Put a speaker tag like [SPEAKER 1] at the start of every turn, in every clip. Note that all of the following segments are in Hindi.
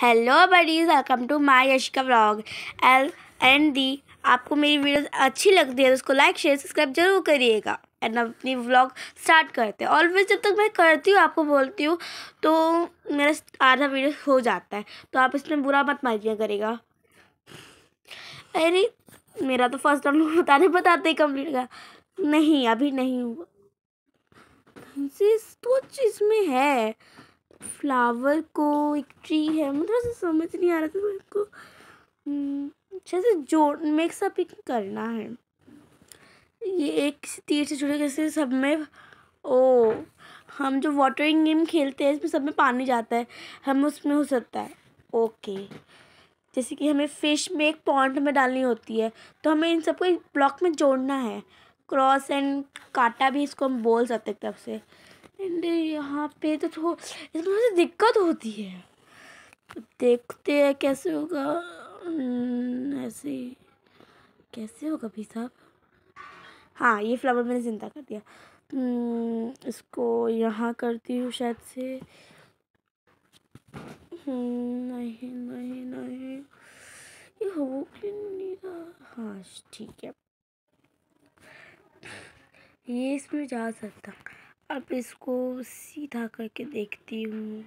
[SPEAKER 1] hello buddies welcome to my Yashika vlog एल एंड दी आपको मेरी वीडियोस अच्छी लगती है तो उसको लाइक शेयर सब्सक्राइब जरूर करिएगा एंड अपनी व्लॉग स्टार्ट करते हैं ऑलवेज जब तक मैं करती हूँ आपको बोलती हूँ तो मेरा आधा वीडियो हो जाता है तो आप इसमें बुरा मत मारिया करेगा अरे मेरा तो फर्स्ट टाइम बताने बताते ही कम्प्लीट का नहीं अभी नहीं हुआ तो चीज़ में है फ्लावर को एक ट्री है मुझे मतलब ऐसे समझ नहीं आ रहा था मेरे को हम्म, अच्छे से जोड़ ही करना है ये एक तीर से जुड़े जैसे सब में ओ हम जो वाटरिंग गेम खेलते हैं इसमें सब में पानी जाता है हम उसमें हो सकता है ओके जैसे कि हमें फ़िश में एक पॉन्ट में डालनी होती है तो हमें इन सबको एक ब्लॉक में जोड़ना है क्रॉस एंड काटा भी इसको हम बोल सकते हैं तरफ से एंड यहाँ पे तो थोड़ा इसमें थोड़ी दिक्कत होती है देखते हैं कैसे होगा हम्म, ऐसे कैसे होगा भाई साहब हाँ ये फ्लावर मैंने जिंदा कर दिया हम्म, इसको यहाँ करती हूँ शायद से हम्म, नहीं नहीं नहीं ये हो नहीं रहा हाँ ठीक है ये इसमें जा सकता अब इसको सीधा करके देखती हूँ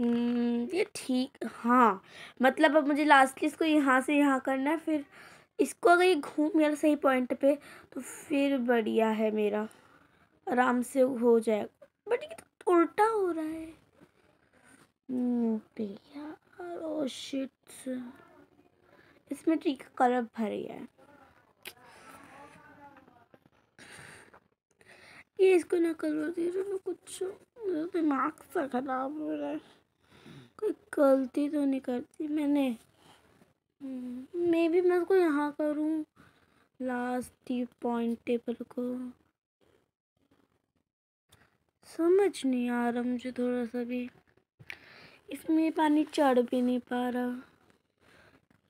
[SPEAKER 1] हम्म, ये ठीक हाँ मतलब अब मुझे लास्टली इसको यहाँ से यहाँ करना है फिर इसको अगर ये घूम गया सही पॉइंट पे तो फिर बढ़िया है मेरा आराम से हो जाएगा बट ये तो उल्टा हो रहा है हम्म, भैया ओ oh शिट्स इसमें ठीक कलर भर गया है ये इसको ना कलर दे रहे कुछ दिमाग सा खराब हो रहा है कोई गलती तो नहीं करती मैंने मे हम्म, भी मैं उसको यहाँ करूँ लास्ट पॉइंट टेबल को समझ नहीं आ रहा मुझे थोड़ा सा भी इसमें पानी चढ़ भी नहीं पा रहा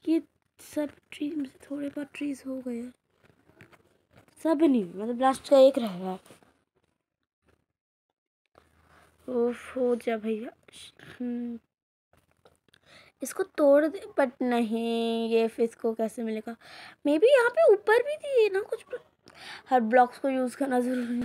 [SPEAKER 1] ये सब ट्री थोड़े बहुत ट्रीज हो गए सब नहीं मतलब लास्ट का एक रह ओफ हो जा भैया हम्म, इसको तोड़ दे बट नहीं ये फिर को कैसे मिलेगा मे बी यहाँ पे ऊपर भी थी ना कुछ हर ब्लॉक्स को यूज़ करना ज़रूरी